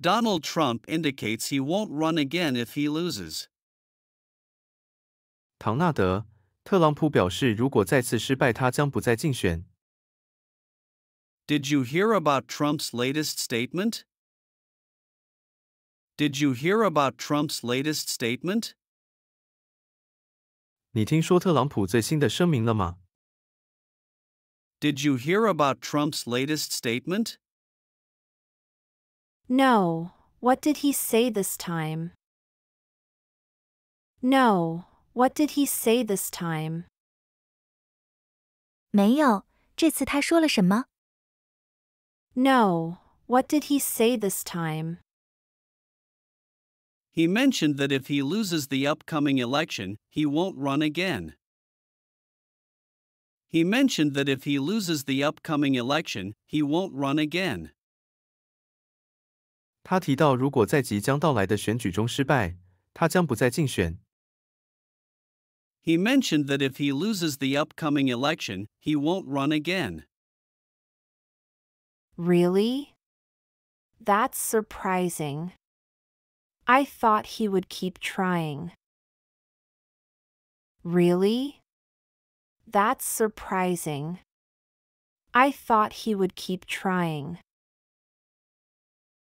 Donald Trump indicates he won't run again if he loses. 唐纳德·特朗普表示，如果再次失败，他将不再竞选。Did you hear about Trump's latest statement? Did you hear about Trump's latest statement? 你听说特朗普最新的声明了吗？Did you hear about Trump's latest statement? No, what did he say this time? No, what did he say this time? No, what did he say this time? He mentioned that if he loses the upcoming election, he won't run again. He mentioned that if he loses the upcoming election, he won't run again. 他提到，如果在即将到来的选举中失败，他将不再竞选。He mentioned that if he loses the upcoming election, he won't run again. Really? That's surprising. I thought he would keep trying. Really? That's surprising. I thought he would keep trying.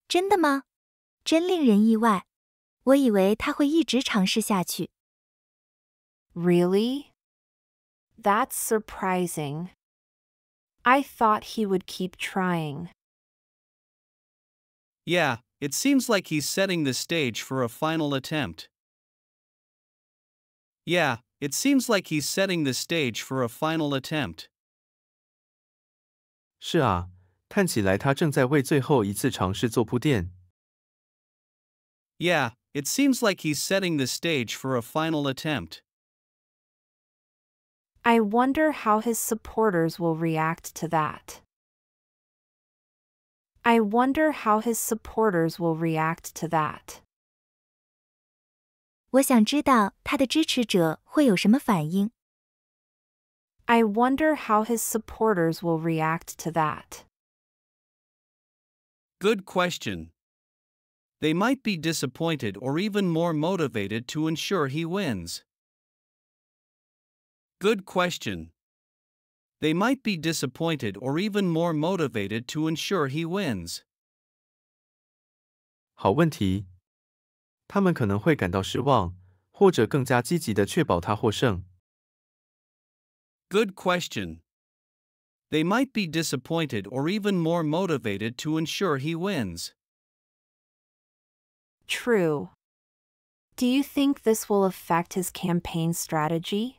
真的吗？真令人意外。我以为他会一直尝试下去。Really? That's surprising. I thought he would keep trying. Yeah, it seems like he's setting the stage for a final attempt. Yeah, it seems like he's setting the stage for a final attempt. 是啊,看起来他正在为最后一次尝试做铺垫。Yeah, it seems like he's setting the stage for a final attempt. I wonder how his supporters will react to that. I wonder how his supporters will react to that. 我想知道他的支持者会有什么反应。I wonder how his supporters will react to that. Good question. They might be disappointed or even more motivated to ensure he wins. Good question. They might be disappointed or even more motivated to ensure he wins. Good question they might be disappointed or even more motivated to ensure he wins. True. Do you think this will affect his campaign strategy?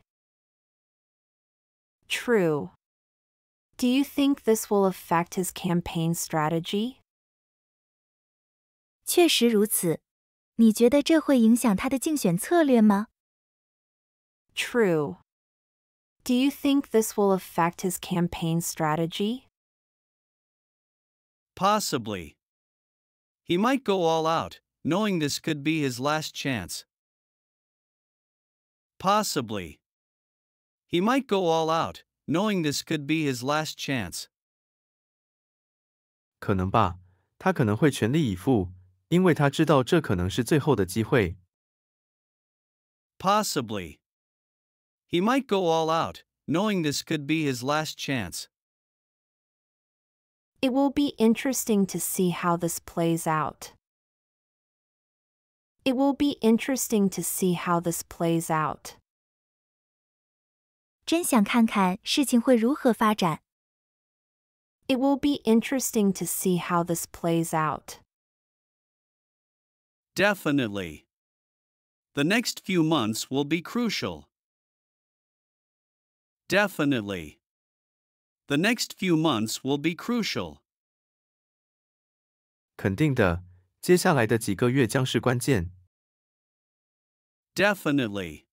True. Do you think this will affect his campaign strategy? 确实如此，你觉得这会影响他的竞选策略吗？True. Do you think this will affect his campaign strategy? Possibly. He might go all out, knowing this could be his last chance. Possibly. He might go all out, knowing this could be his last chance. 可能吧，他可能会全力以赴，因为他知道这可能是最后的机会。Possibly. He might go all out, knowing this could be his last chance. It will be interesting to see how this plays out. It will be interesting to see how this plays out. 真想看看事情会如何发展。It will be interesting to see how this plays out. Definitely. The next few months will be crucial. Definitely. The next few months will be crucial. 肯定的，接下来的几个月将是关键。Definitely.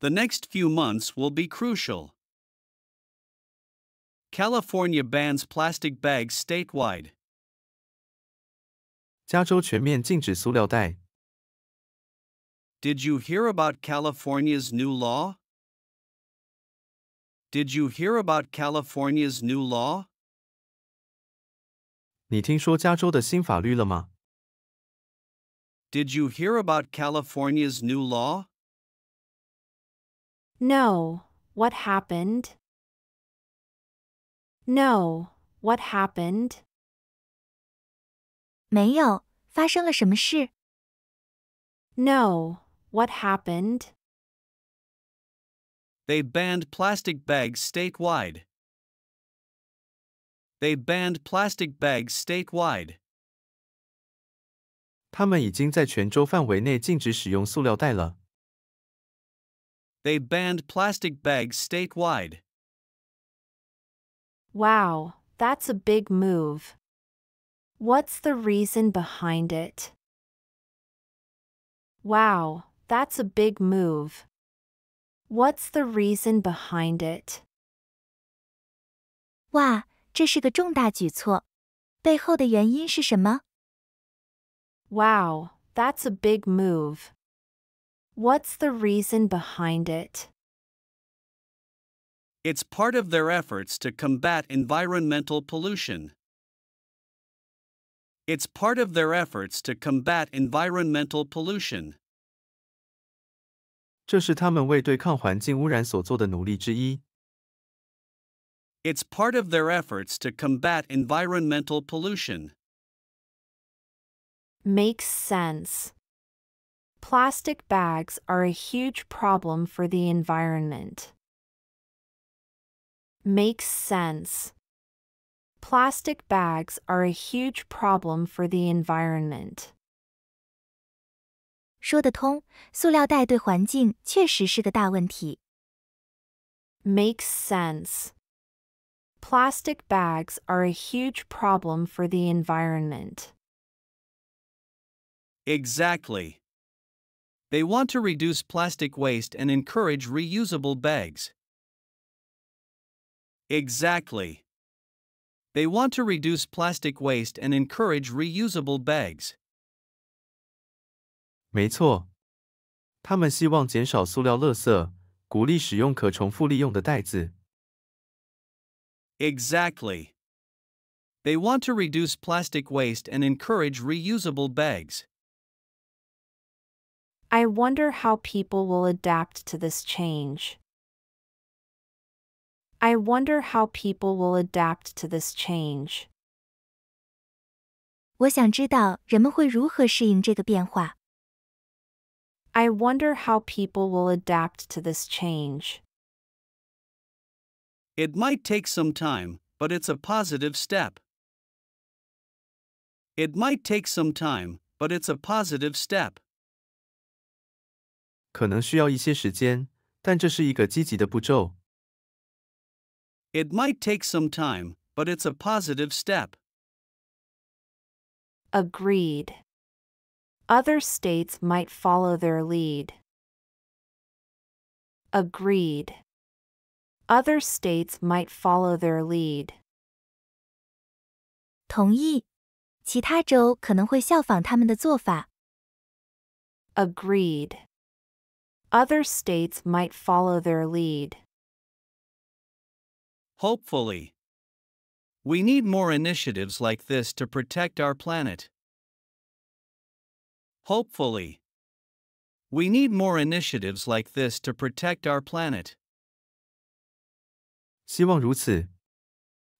The next few months will be crucial. California bans plastic bags statewide. 加州全面禁止塑料袋。Did you hear about California's new law? Did you hear about California's new law? Did you hear about California's new law? No. What happened? No. What happened? No, What happened? They banned plastic bags statewide. They banned plastic bags statewide. 他们已经在全州范围内禁止使用塑料袋了。They banned plastic bags statewide. Wow, that's a big move. What's the reason behind it? Wow, that's a big move. What's the reason behind it? 哇，这是个重大举措，背后的原因是什么？Wow, that's a big move. What's the reason behind it? It's part of their efforts to combat environmental pollution. It's part of their efforts to combat environmental pollution. 这是他们为对抗环境污染所做的努力之一。It's part of their efforts to combat environmental pollution. Makes sense. Plastic bags are a huge problem for the environment. Makes sense. Plastic bags are a huge problem for the environment. 说得通，塑料袋对环境确实是个大问题。Makes sense. Plastic bags are a huge problem for the environment. Exactly. They want to reduce plastic waste and encourage reusable bags. Exactly. They want to reduce plastic waste and encourage reusable bags. 没错，他们希望减少塑料垃圾，鼓励使用可重复利用的袋子。Exactly. They want to reduce plastic waste and encourage reusable bags. I wonder how people will adapt to this change. I wonder how people will adapt to this change. 我想知道人们会如何适应这个变化。I wonder how people will adapt to this change. It might take some time, but it's a positive step. It might take some time, but it's a positive step. It might take some time, but it's a positive step. Agreed. Other states might follow their lead. Agreed. Other states might follow their lead. 同意，其他州可能会效仿他们的做法。Agreed. Other states might follow their lead. Hopefully. We need more initiatives like this to protect our planet. Hopefully. We need more initiatives like this to protect our planet. 希望如此。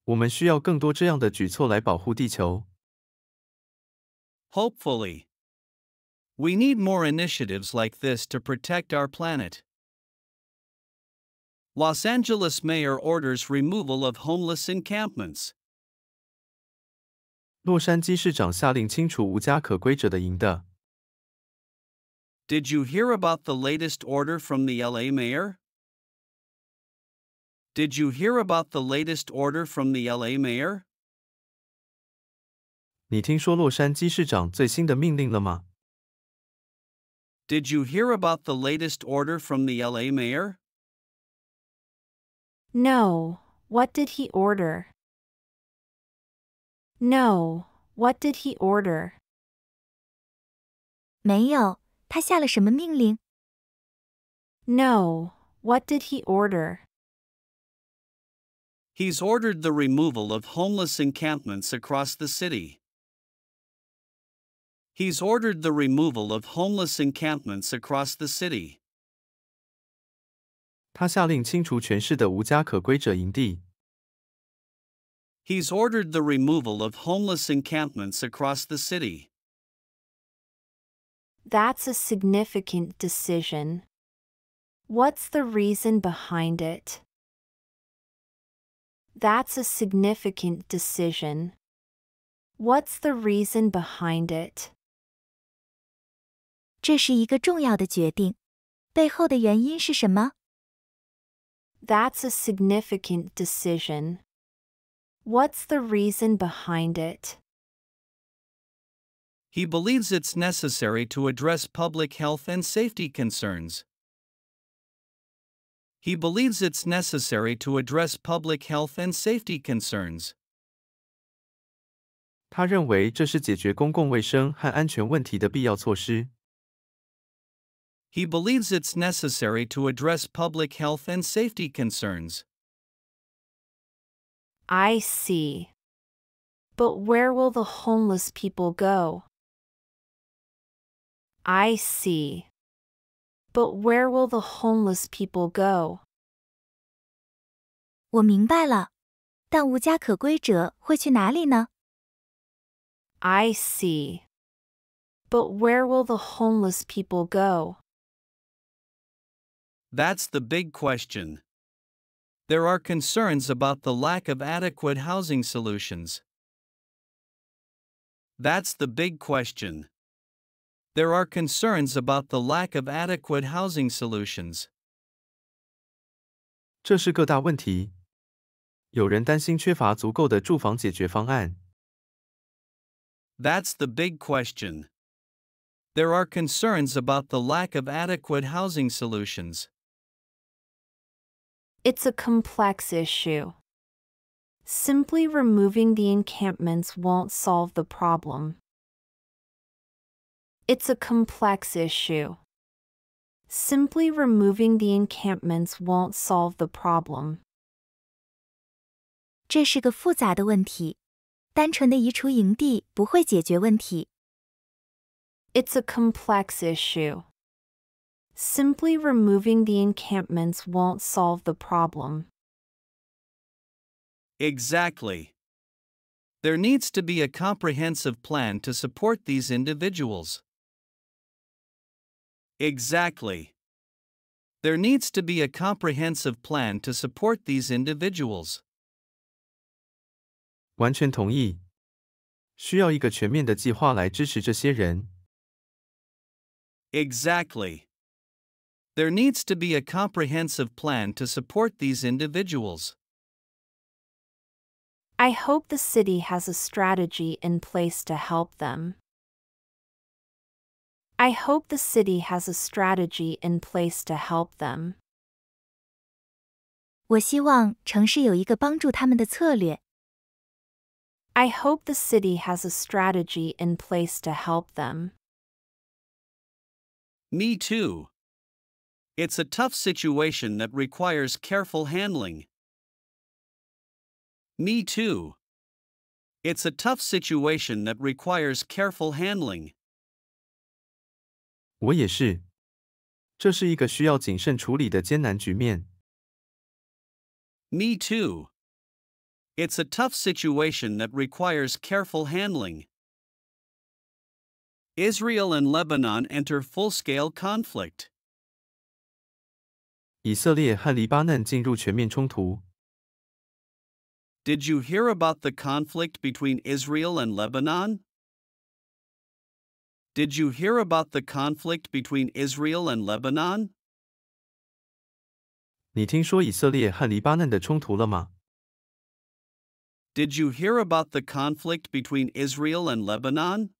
我们需要更多这样的举措来保护地球。Hopefully. We need more initiatives like this to protect our planet. Los Angeles mayor orders removal of homeless encampments. 洛杉矶市长下令清除无家可归者的营地。did you hear about the latest order from the LA mayor? Did you hear about the latest order from the LA mayor? Did you hear about the latest order from the LA mayor? No. What did he order? No. What did he order? 没有。他下了什么命令？No, what did he order? He's ordered the removal of homeless encampments across the city. He's ordered the removal of homeless encampments across the city. 他下令清除全市的无家可归者营地。He's ordered the removal of homeless encampments across the city. That's a significant decision. What's the reason behind it? That's a significant decision. What's the reason behind it? 这是一个重要的决定，背后的原因是什么？That's a significant decision. What's the reason behind it? he believes it's necessary to address public health and safety concerns. He believes it's necessary to address public health and safety concerns. 他认为这是解决公共卫生和安全问题的必要措施。He believes it's necessary to address public health and safety concerns. I see. But where will the homeless people go? I see. But where will the homeless people go? 我明白了，但无家可归者会去哪里呢？I see. But where will the homeless people go? That's the big question. There are concerns about the lack of adequate housing solutions. That's the big question there are concerns about the lack of adequate housing solutions. 这是个大问题。有人担心缺乏足够的住房解决方案。That's the big question. There are concerns about the lack of adequate housing solutions. It's a complex issue. Simply removing the encampments won't solve the problem. It's a complex issue. Simply removing the encampments won't solve the problem. 这是个复杂的问题，单纯的移除营地不会解决问题。It's a complex issue. Simply removing the encampments won't solve the problem. Exactly. There needs to be a comprehensive plan to support these individuals. Exactly. There needs to be a comprehensive plan to support these individuals. 完全同意，需要一个全面的计划来支持这些人。Exactly. There needs to be a comprehensive plan to support these individuals. I hope the city has a strategy in place to help them. I hope the city has a strategy in place to help them. 我希望城市有一个帮助他们的策略。I hope the city has a strategy in place to help them. Me too. It's a tough situation that requires careful handling. Me too. It's a tough situation that requires careful handling. 我也是。这是一个需要谨慎处理的艰难局面。Me too. It's a tough situation that requires careful handling. Israel and Lebanon enter full-scale conflict. Did you hear about the conflict between Israel and Lebanon? Did you hear about the conflict between Israel and Lebanon? 你听说以色列和黎巴嫩的冲突了吗？Did you hear about the conflict between Israel and Lebanon?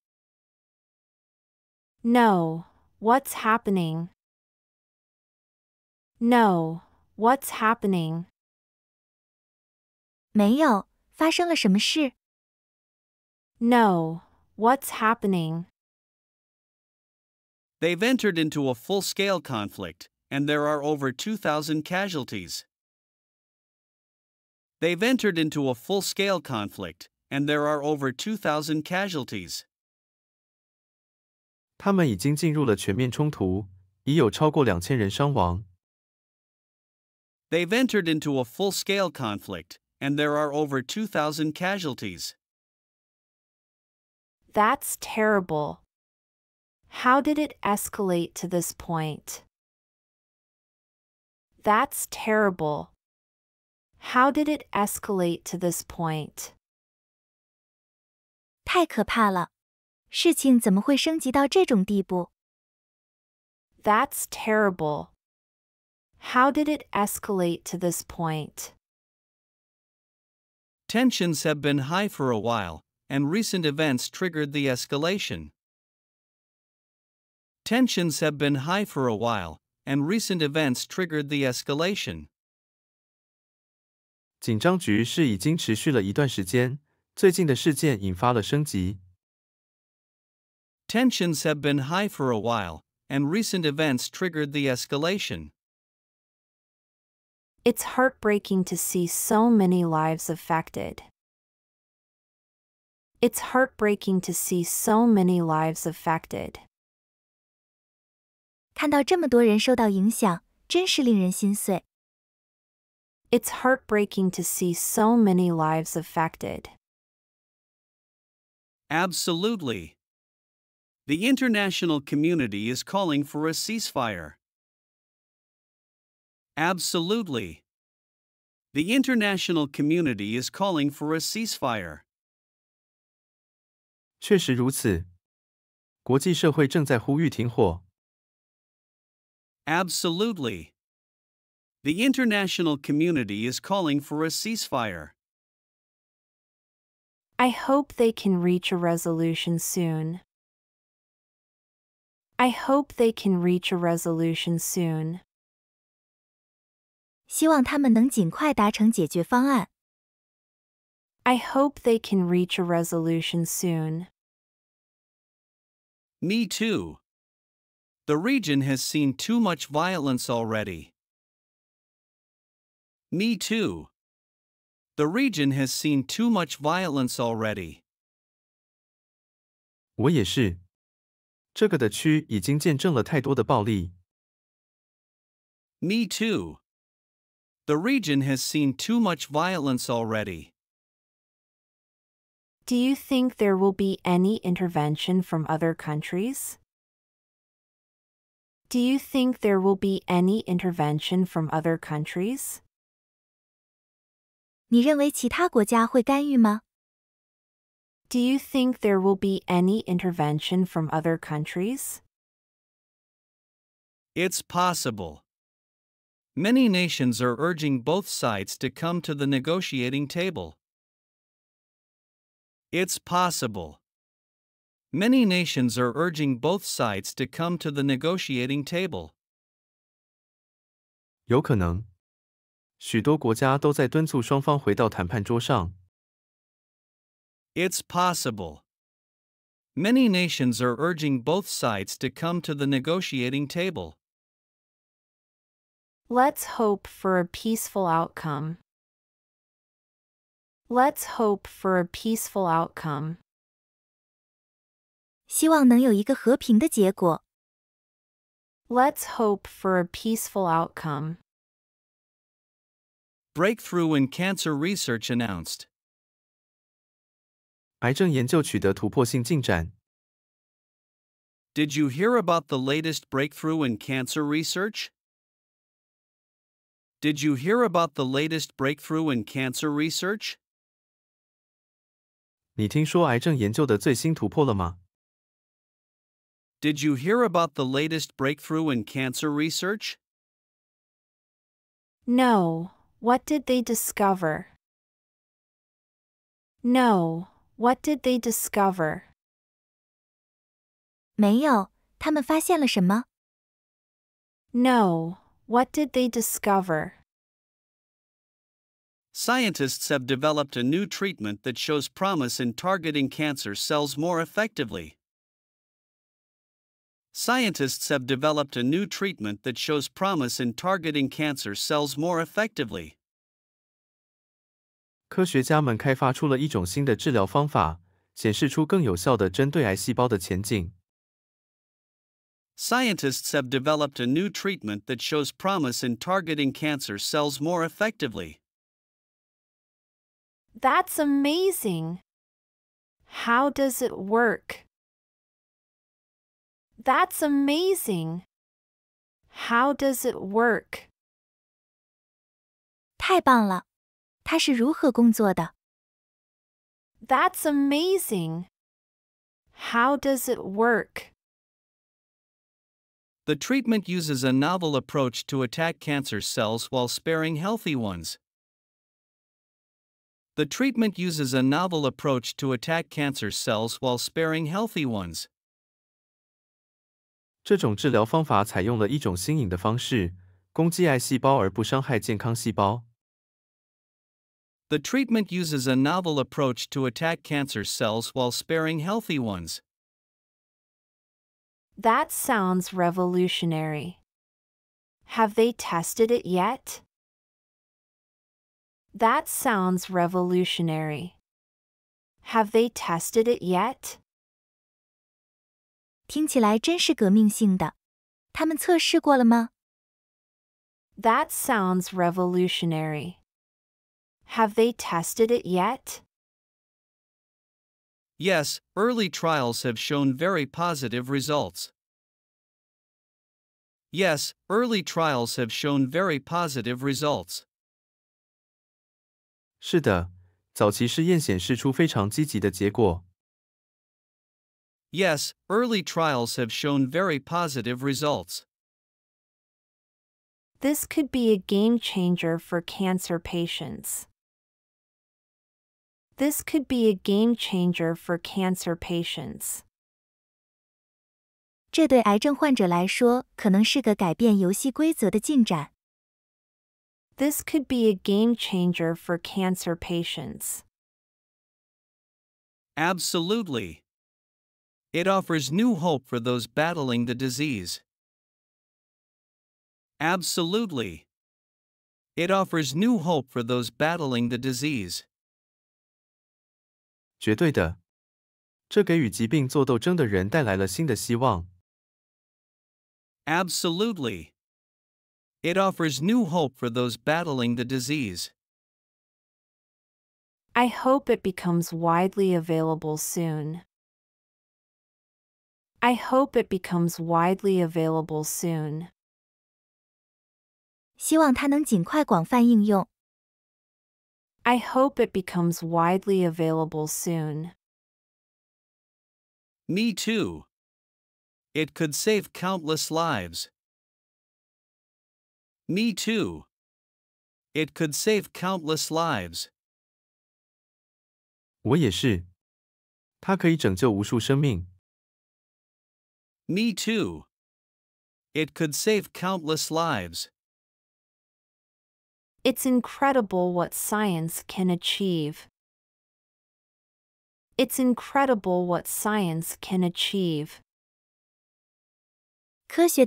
No. What's happening? No. What's happening? 没有，发生了什么事？No. What's happening? They've entered into a full scale conflict, and there are over 2,000 casualties. They've entered into a full scale conflict, and there are over 2,000 casualties. 他们已经进入了全面冲突，已有超过两千人伤亡。They've entered into a full scale conflict, and there are over 2,000 casualties. That's terrible. How did it escalate to this point? That's terrible. How did it escalate to this point? That's terrible. How did it escalate to this point? Tensions have been high for a while, and recent events triggered the escalation. Tensions have been high for a while, and recent events triggered the escalation. 紧张局势已经持续了一段时间，最近的事件引发了升级。Tensions have been high for a while, and recent events triggered the escalation. It's heartbreaking to see so many lives affected. It's heartbreaking to see so many lives affected. 看到这么多人受到影响，真是令人心碎。It's heartbreaking to see so many lives affected. Absolutely. The international community is calling for a ceasefire. Absolutely. The international community is calling for a ceasefire. 确实如此，国际社会正在呼吁停火。Absolutely. The international community is calling for a ceasefire. I hope they can reach a resolution soon. I hope they can reach a resolution soon. 希望他们能尽快达成解决方案。I hope they can reach a resolution soon. Me too. The region has seen too much violence already. Me too. The region has seen too much violence already. 我也是。这个的区已经见证了太多的暴力。Me too. The region has seen too much violence already. Do you think there will be any intervention from other countries? Do you think there will be any intervention from other countries? 你认为其他国家会干预吗？Do you think there will be any intervention from other countries? It's possible. Many nations are urging both sides to come to the negotiating table. It's possible. Many nations are urging both sides to come to the negotiating table. 有可能，许多国家都在敦促双方回到谈判桌上。It's possible. Many nations are urging both sides to come to the negotiating table. Let's hope for a peaceful outcome. Let's hope for a peaceful outcome. 希望能有一个和平的结果。Let's hope for a peaceful outcome. Breakthrough in cancer research announced. 癌症研究取得突破性进展。Did you hear about the latest breakthrough in cancer research? Did you hear about the latest breakthrough in cancer research? 你听说癌症研究的最新突破了吗？did you hear about the latest breakthrough in cancer research? No. What did they discover? No. What did they discover? No. What did they discover? Scientists have developed a new treatment that shows promise in targeting cancer cells more effectively scientists have developed a new treatment that shows promise in targeting cancer cells more effectively. 科学家们开发出了一种新的治疗方法，显示出更有效的针对癌细胞的前景。Scientists have developed a new treatment that shows promise in targeting cancer cells more effectively. That's amazing. How does it work? That's amazing. How does it work? That's amazing. How does it work? The treatment uses a novel approach to attack cancer cells while sparing healthy ones. The treatment uses a novel approach to attack cancer cells while sparing healthy ones. 这种治疗方法采用了一种新颖的方式，攻击癌细胞而不伤害健康细胞。The treatment uses a novel approach to attack cancer cells while sparing healthy ones. That sounds revolutionary. Have they tested it yet? That sounds revolutionary. Have they tested it yet? 听起来真是革命性的。他们测试过了吗？That sounds revolutionary. Have they tested it yet? Yes, early trials have shown very positive results. Yes, early trials have shown very positive results. 是的，早期试验显示出非常积极的结果。Yes, early trials have shown very positive results. This could be a game changer for cancer patients. This could be a game changer for cancer patients. 这对癌症患者来说可能是个改变游戏规则的进展。This could be a game changer for cancer patients. Absolutely. It offers new hope for those battling the disease. Absolutely. It offers new hope for those battling the disease. 绝对的，这给与疾病做斗争的人带来了新的希望。Absolutely. It offers new hope for those battling the disease. I hope it becomes widely available soon. I hope it becomes widely available soon. I hope it becomes widely available soon. Me too. It could save countless lives. Me too. It could save countless lives. 我也是。它可以拯救无数生命。me too. It could save countless lives. It's incredible what science can achieve. It's incredible what science can achieve. It's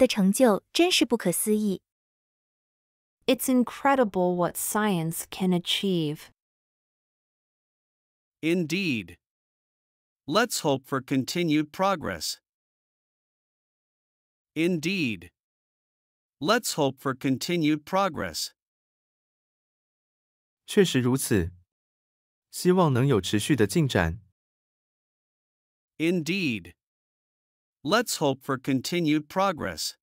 incredible what science can achieve. Indeed. Let's hope for continued progress. Indeed. Let's hope for continued progress. 确实如此，希望能有持续的进展。Indeed. Let's hope for continued progress.